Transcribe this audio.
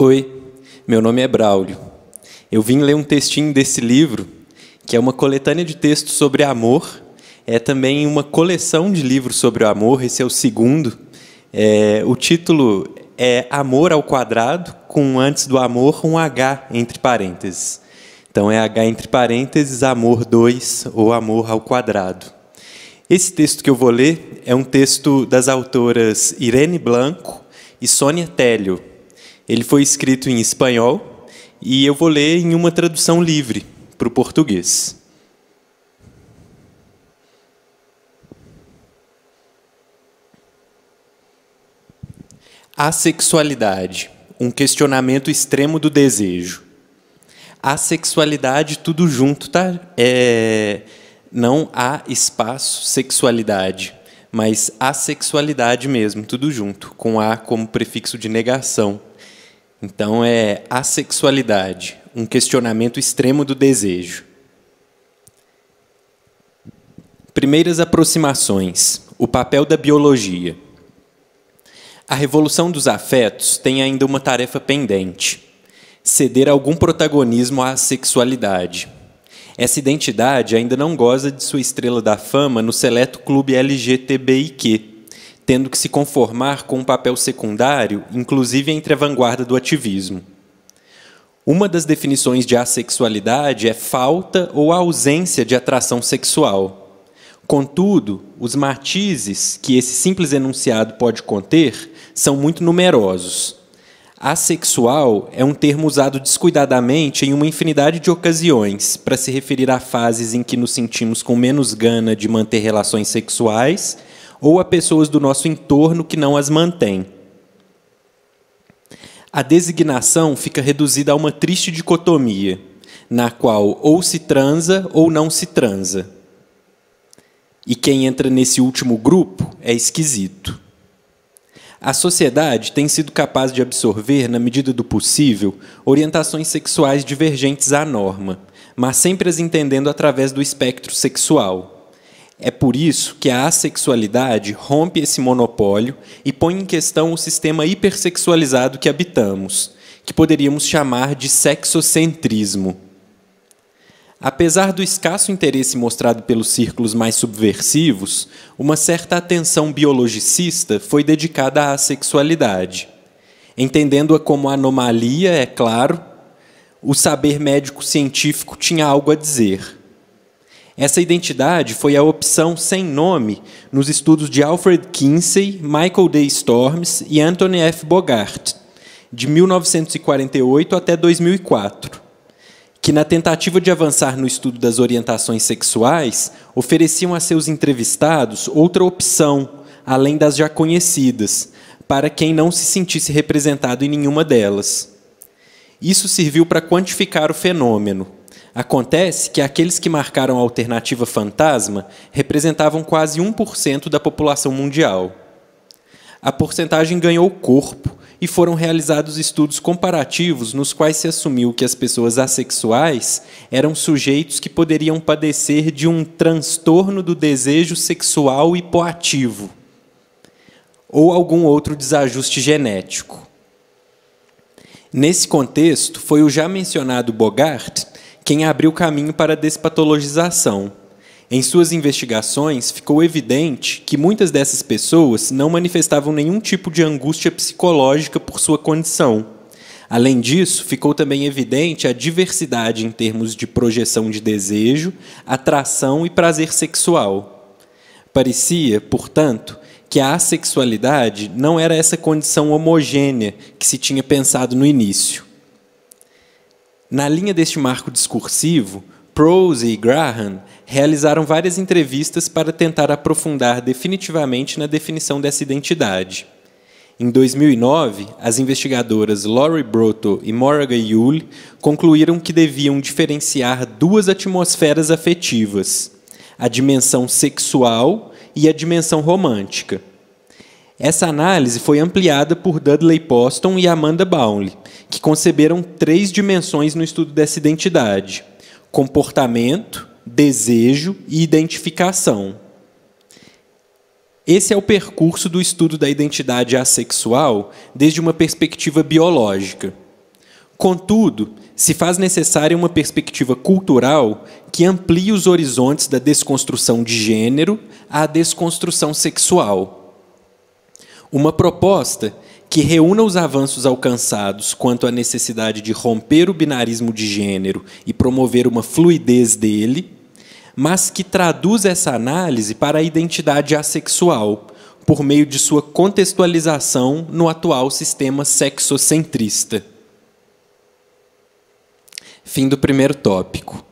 Oi, meu nome é Braulio. Eu vim ler um textinho desse livro, que é uma coletânea de textos sobre amor. É também uma coleção de livros sobre o amor, esse é o segundo. É, o título é Amor ao Quadrado, com antes do amor um H entre parênteses. Então é H entre parênteses, amor 2 ou amor ao quadrado. Esse texto que eu vou ler é um texto das autoras Irene Blanco e Sônia Tellio. Ele foi escrito em espanhol e eu vou ler em uma tradução livre para o português. Asexualidade, um questionamento extremo do desejo. Asexualidade, tudo junto, tá? É, não há espaço sexualidade, mas asexualidade mesmo, tudo junto, com A como prefixo de negação. Então é sexualidade, um questionamento extremo do desejo. Primeiras aproximações, o papel da biologia. A revolução dos afetos tem ainda uma tarefa pendente: ceder algum protagonismo à sexualidade. Essa identidade ainda não goza de sua estrela da fama no seleto clube LGTBIQ, tendo que se conformar com um papel secundário, inclusive entre a vanguarda do ativismo. Uma das definições de assexualidade é falta ou ausência de atração sexual. Contudo, os matizes que esse simples enunciado pode conter são muito numerosos. Asexual é um termo usado descuidadamente em uma infinidade de ocasiões para se referir a fases em que nos sentimos com menos gana de manter relações sexuais ou a pessoas do nosso entorno que não as mantém. A designação fica reduzida a uma triste dicotomia, na qual ou se transa ou não se transa. E quem entra nesse último grupo é esquisito. A sociedade tem sido capaz de absorver, na medida do possível, orientações sexuais divergentes à norma, mas sempre as entendendo através do espectro sexual. É por isso que a assexualidade rompe esse monopólio e põe em questão o sistema hipersexualizado que habitamos, que poderíamos chamar de sexocentrismo. Apesar do escasso interesse mostrado pelos círculos mais subversivos, uma certa atenção biologicista foi dedicada à sexualidade, entendendo-a como anomalia, é claro. O saber médico-científico tinha algo a dizer essa identidade foi a opção sem nome nos estudos de Alfred Kinsey, Michael D. Storms e Anthony F. Bogart, de 1948 até 2004, que, na tentativa de avançar no estudo das orientações sexuais, ofereciam a seus entrevistados outra opção, além das já conhecidas, para quem não se sentisse representado em nenhuma delas. Isso serviu para quantificar o fenômeno Acontece que aqueles que marcaram a alternativa fantasma representavam quase 1% da população mundial. A porcentagem ganhou corpo e foram realizados estudos comparativos nos quais se assumiu que as pessoas assexuais eram sujeitos que poderiam padecer de um transtorno do desejo sexual hipoativo ou algum outro desajuste genético. Nesse contexto, foi o já mencionado Bogart quem abriu caminho para a despatologização. Em suas investigações, ficou evidente que muitas dessas pessoas não manifestavam nenhum tipo de angústia psicológica por sua condição. Além disso, ficou também evidente a diversidade em termos de projeção de desejo, atração e prazer sexual. Parecia, portanto, que a assexualidade não era essa condição homogênea que se tinha pensado no início. Na linha deste marco discursivo, Prose e Graham realizaram várias entrevistas para tentar aprofundar definitivamente na definição dessa identidade. Em 2009, as investigadoras Laurie Broto e Morgan Yule concluíram que deviam diferenciar duas atmosferas afetivas: a dimensão sexual e a dimensão romântica. Essa análise foi ampliada por Dudley Poston e Amanda Baumle, que conceberam três dimensões no estudo dessa identidade: comportamento, desejo e identificação. Esse é o percurso do estudo da identidade assexual desde uma perspectiva biológica. Contudo, se faz necessária uma perspectiva cultural que amplie os horizontes da desconstrução de gênero à desconstrução sexual. Uma proposta que reúna os avanços alcançados quanto à necessidade de romper o binarismo de gênero e promover uma fluidez dele, mas que traduz essa análise para a identidade assexual, por meio de sua contextualização no atual sistema sexocentrista. Fim do primeiro tópico.